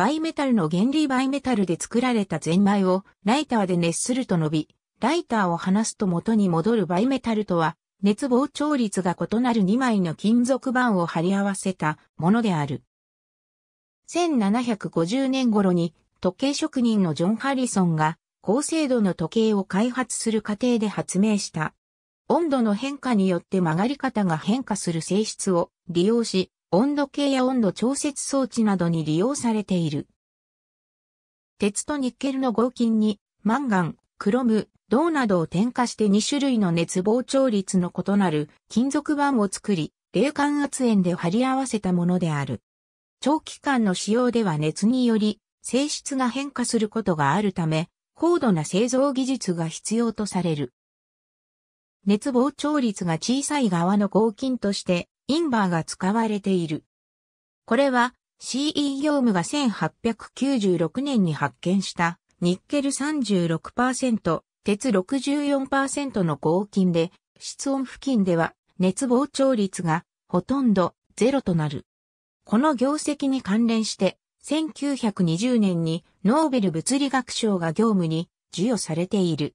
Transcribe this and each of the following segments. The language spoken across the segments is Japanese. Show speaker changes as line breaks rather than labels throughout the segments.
バイメタルの原理バイメタルで作られたゼンマイをライターで熱すると伸び、ライターを離すと元に戻るバイメタルとは、熱膨張率が異なる2枚の金属板を貼り合わせたものである。1750年頃に時計職人のジョン・ハリソンが高精度の時計を開発する過程で発明した。温度の変化によって曲がり方が変化する性質を利用し、温度計や温度調節装置などに利用されている。鉄とニッケルの合金に、マンガン、クロム、銅などを添加して2種類の熱膨張率の異なる金属板を作り、冷感圧塩で貼り合わせたものである。長期間の使用では熱により性質が変化することがあるため、高度な製造技術が必要とされる。熱膨張率が小さい側の合金としてインバーが使われている。これは CE 業務が1896年に発見したニッケル36%、鉄64%の合金で、室温付近では熱膨張率がほとんどゼロとなる。この業績に関連して、1920年にノーベル物理学賞が業務に授与されている。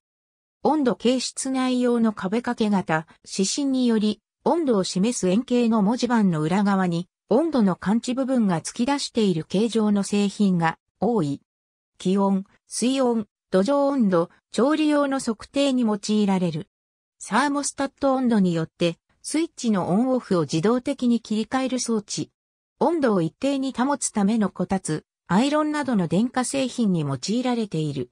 温度形質内容の壁掛け型、指針により温度を示す円形の文字盤の裏側に、温度の感知部分が突き出している形状の製品が多い。気温、水温、土壌温度、調理用の測定に用いられる。サーモスタット温度によって、スイッチのオンオフを自動的に切り替える装置。温度を一定に保つためのこたつ、アイロンなどの電化製品に用いられている。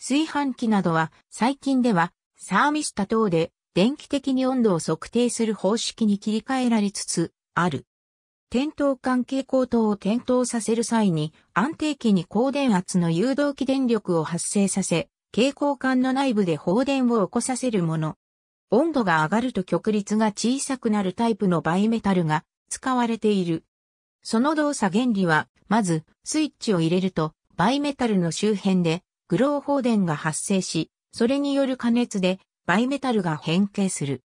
炊飯器などは最近ではサーミスタ等で電気的に温度を測定する方式に切り替えられつつある。点灯管蛍光灯を点灯させる際に安定期に高電圧の誘導起電力を発生させ、蛍光管の内部で放電を起こさせるもの。温度が上がると極率が小さくなるタイプのバイメタルが使われている。その動作原理は、まず、スイッチを入れると、バイメタルの周辺で、グロー放電が発生し、それによる加熱でバイメタルが変形する。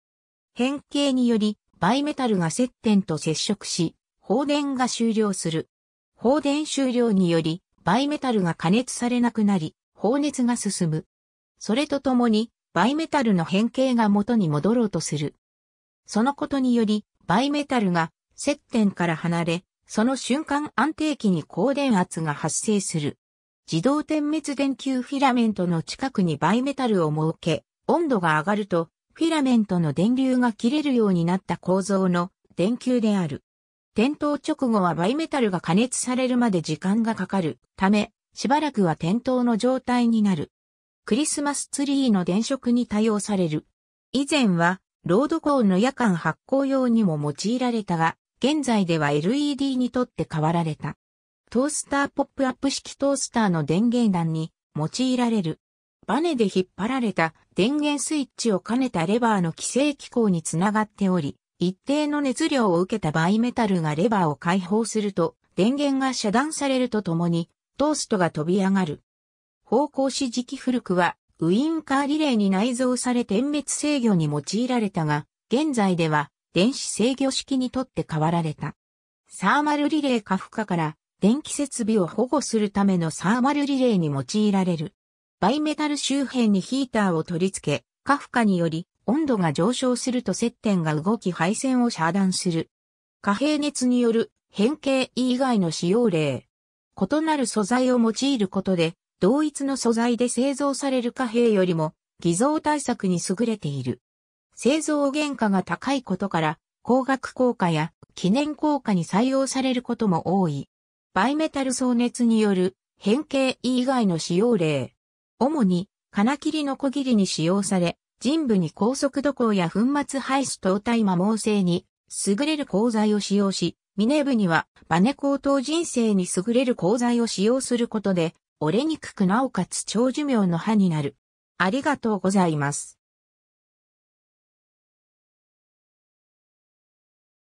変形により、バイメタルが接点と接触し、放電が終了する。放電終了により、バイメタルが加熱されなくなり、放熱が進む。それとともに、バイメタルの変形が元に戻ろうとする。そのことにより、バイメタルが接点から離れ、その瞬間安定期に高電圧が発生する。自動点滅電球フィラメントの近くにバイメタルを設け、温度が上がると、フィラメントの電流が切れるようになった構造の電球である。点灯直後はバイメタルが加熱されるまで時間がかかるため、しばらくは点灯の状態になる。クリスマスツリーの電飾に対応される。以前は、ロードコーンの夜間発光用にも用いられたが、現在では LED にとって変わられた。トースターポップアップ式トースターの電源弾に用いられる。バネで引っ張られた電源スイッチを兼ねたレバーの規制機構につながっており、一定の熱量を受けたバイメタルがレバーを解放すると、電源が遮断されるとともに、トーストが飛び上がる。方向指示器古くは、ウインカーリレーに内蔵され点滅制御に用いられたが、現在では電子制御式にとって変わられた。サーマルリレーか負荷から電気設備を保護するためのサーマルリレーに用いられる。バイメタル周辺にヒーターを取り付け、カフカにより温度が上昇すると接点が動き配線を遮断する。貨幣熱による変形以外の使用例。異なる素材を用いることで、同一の素材で製造される貨幣よりも偽造対策に優れている。製造原価が高いことから、高額効果や記念効果に採用されることも多い。バイメタル総熱による変形以外の使用例。主に金切りのこぎりに使用され、人部に高速度工や粉末排出等大摩耗性に優れる鋼材を使用し、ミネ部にはバネ高等人生に優れる鋼材を使用することで、折れにくくなおかつ長寿命の歯になる。ありがとうございます。